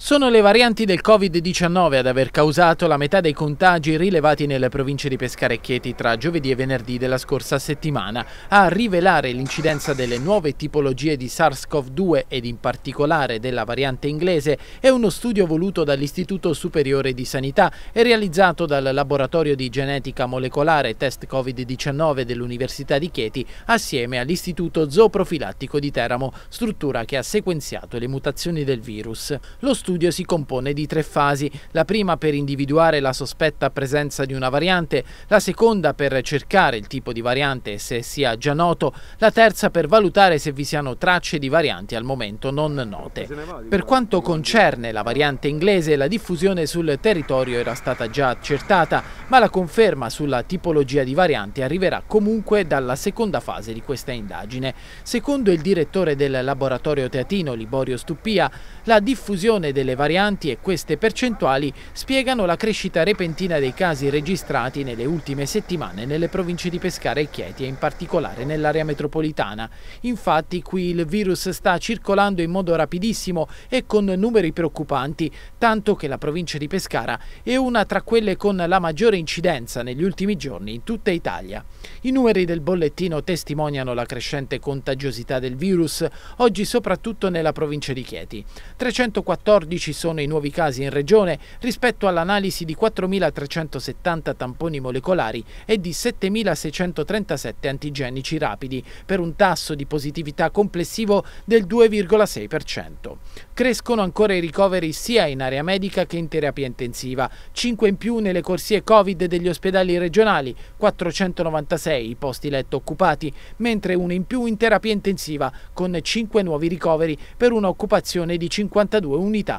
Sono le varianti del Covid-19 ad aver causato la metà dei contagi rilevati nelle province di Pescara e Chieti tra giovedì e venerdì della scorsa settimana, a rivelare l'incidenza delle nuove tipologie di SARS-CoV-2 ed in particolare della variante inglese è uno studio voluto dall'Istituto Superiore di Sanità e realizzato dal Laboratorio di Genetica Molecolare Test Covid-19 dell'Università di Chieti assieme all'Istituto Zooprofilattico di Teramo, struttura che ha sequenziato le mutazioni del virus. Lo studio studio si compone di tre fasi, la prima per individuare la sospetta presenza di una variante, la seconda per cercare il tipo di variante e se sia già noto, la terza per valutare se vi siano tracce di varianti al momento non note. Per quanto concerne la variante inglese, la diffusione sul territorio era stata già accertata, ma la conferma sulla tipologia di variante arriverà comunque dalla seconda fase di questa indagine. Secondo il direttore del laboratorio teatino Liborio Stupia, la diffusione del delle varianti e queste percentuali spiegano la crescita repentina dei casi registrati nelle ultime settimane nelle province di Pescara e Chieti e in particolare nell'area metropolitana. Infatti qui il virus sta circolando in modo rapidissimo e con numeri preoccupanti, tanto che la provincia di Pescara è una tra quelle con la maggiore incidenza negli ultimi giorni in tutta Italia. I numeri del bollettino testimoniano la crescente contagiosità del virus, oggi soprattutto nella provincia di Chieti. 314 14 sono i nuovi casi in regione rispetto all'analisi di 4.370 tamponi molecolari e di 7.637 antigenici rapidi, per un tasso di positività complessivo del 2,6%. Crescono ancora i ricoveri sia in area medica che in terapia intensiva, 5 in più nelle corsie Covid degli ospedali regionali, 496 i posti letto occupati, mentre uno in più in terapia intensiva, con 5 nuovi ricoveri per un'occupazione di 52 unità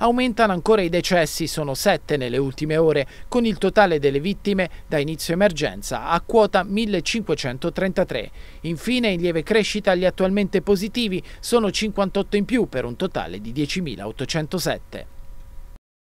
Aumentano ancora i decessi, sono sette nelle ultime ore, con il totale delle vittime da inizio emergenza a quota 1533. Infine in lieve crescita gli attualmente positivi sono 58 in più per un totale di 10.807.